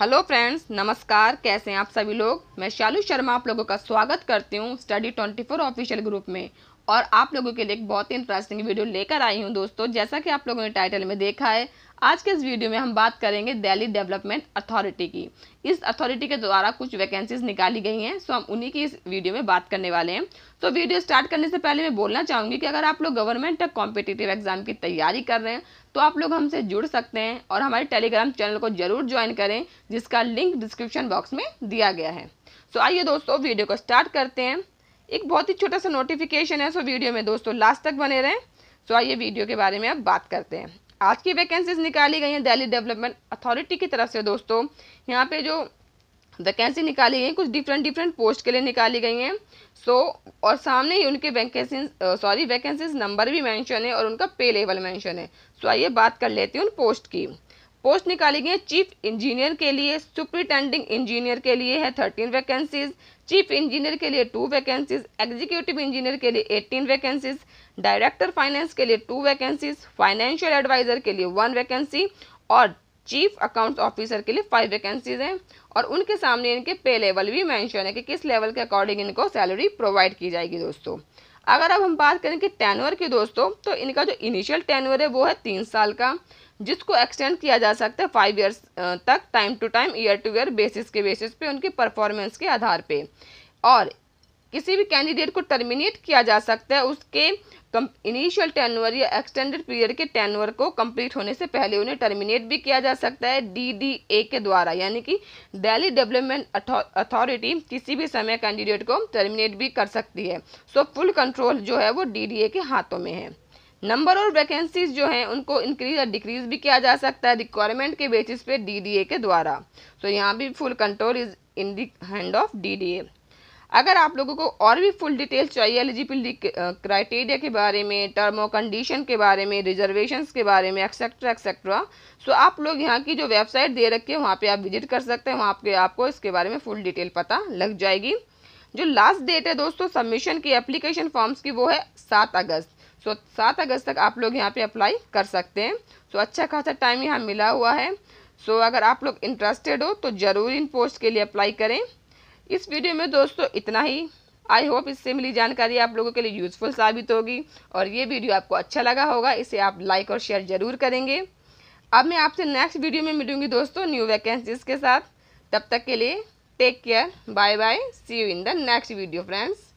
hello friends नमस्कार कैसे हैं आप सभी लोग मैं शालू शर्मा आप लोगों का स्वागत करती हूं स्टडी 24 ऑफिशियल ग्रुप में और आप लोगों के लिए एक बहुत ही इंटरेस्टिंग वीडियो लेकर आई हूं दोस्तों जैसा कि आप लोगों ने टाइटल में देखा है आज के इस वीडियो में हम बात करेंगे दिल्ली डेवलपमेंट अथॉरिटी की इस अथॉरिटी के द्वारा कुछ वैकेंसीज निकाली गई हैं सो हम उन्हीं की इस वीडियो में बात करने वाले हैं तो वीडियो स्टार्ट करने से पहले मैं बोलना चाहूँगी कि अगर आप लोग गवर्नमेंट या कॉम्पिटिटिव एग्जाम की तैयारी कर रहे हैं तो आप लोग हमसे जुड़ सकते हैं और हमारे टेलीग्राम चैनल को जरूर ज्वाइन करें जिसका लिंक डिस्क्रिप्शन बॉक्स में दिया गया है सो आइए दोस्तों वीडियो को स्टार्ट करते हैं एक बहुत ही छोटा सा नोटिफिकेशन है सो वीडियो में दोस्तों लास्ट तक बने रहें सो आइए वीडियो के बारे में अब बात करते हैं आज की वैकेंसीज निकाली गई हैं दिल्ली डेवलपमेंट अथॉरिटी की तरफ से दोस्तों यहाँ पे जो वैकेंसी निकाली गई कुछ डिफरेंट डिफरेंट पोस्ट के लिए निकाली गई हैं सो so, और सामने ही उनके वैकेंसी सॉरी वैकेंसीज नंबर भी मेंशन है और उनका पे लेवल मेंशन है सो so, आइए बात कर लेते हैं उन पोस्ट की पोस्ट निकाली गई है चीफ इंजीनियर के लिए सुप्रिटेंडिंग इंजीनियर के लिए है थर्टीन वैकेंसीज चीफ इंजीनियर के लिए टू वैकेंसीज एग्जीक्यूटिव इंजीनियर के लिए एटीन वैकेंसीज डायरेक्टर फाइनेंस के लिए टू वैकेंसीज फाइनेंशियल एडवाइजर के लिए वन वैकेंसी और चीफ अकाउंट्स ऑफिसर के लिए फाइव वैकेंसीज हैं और उनके सामने इनके पे लेवल भी मेंशन है कि किस लेवल के अकॉर्डिंग इनको सैलरी प्रोवाइड की जाएगी दोस्तों अगर अब हम बात करें कि टेनवर की दोस्तों तो इनका जो इनिशियल टेनवर है वो है तीन साल का जिसको एक्सटेंड किया जा सकता है फाइव ईयर्स तक time to time year to year basis के बेसिस पे उनकी परफॉर्मेंस के आधार पे और किसी भी कैंडिडेट को टर्मिनेट किया जा सकता है उसके इनिशियल टेनवर या एक्सटेंडेड पीरियड के टेनवर को कंप्लीट होने से पहले उन्हें टर्मिनेट भी किया जा सकता है डीडीए के द्वारा यानी कि दिल्ली डेवलपमेंट अथॉरिटी किसी भी समय कैंडिडेट को टर्मिनेट भी कर सकती है सो फुल कंट्रोल जो है वो डीडीए के हाथों में है नंबर और वैकेंसीज जो हैं उनको इंक्रीज या डिक्रीज भी किया जा सकता है रिक्वायरमेंट के बेसिस पे डीडीए के द्वारा सो so, यहाँ भी full control is in the hand of DDA अगर आप लोगों को और भी फुल डिटेल चाहिए एलिजिबिलिटी क्राइटेरिया uh, के बारे में टर्म और कंडीशन के बारे में रिजर्वेशन के बारे में एक्सेट्रा एक्सेट्रा सो आप लोग यहाँ की जो वेबसाइट दे रखी है वहाँ पर आप विजिट कर सकते हैं वहाँ पे आपको इसके बारे में फुल डिटेल पता लग जाएगी जो लास्ट डेट है दोस्तों सबमिशन की एप्लीकेशन फॉर्म्स की वो है सात अगस्त सो सात अगस्त तक आप लोग यहाँ पर अप्लाई कर सकते हैं सो अच्छा खासा टाइम यहाँ मिला हुआ है सो अगर आप लोग इंटरेस्टेड हो तो ज़रूर इन पोस्ट के लिए अप्लाई करें इस वीडियो में दोस्तों इतना ही आई होप इससे मिली जानकारी आप लोगों के लिए यूज़फुल साबित होगी और ये वीडियो आपको अच्छा लगा होगा इसे आप लाइक और शेयर ज़रूर करेंगे अब मैं आपसे नेक्स्ट वीडियो में मिलूँगी दोस्तों न्यू वैकेंसीज़ के साथ तब तक के लिए take care bye bye see you in the next video friends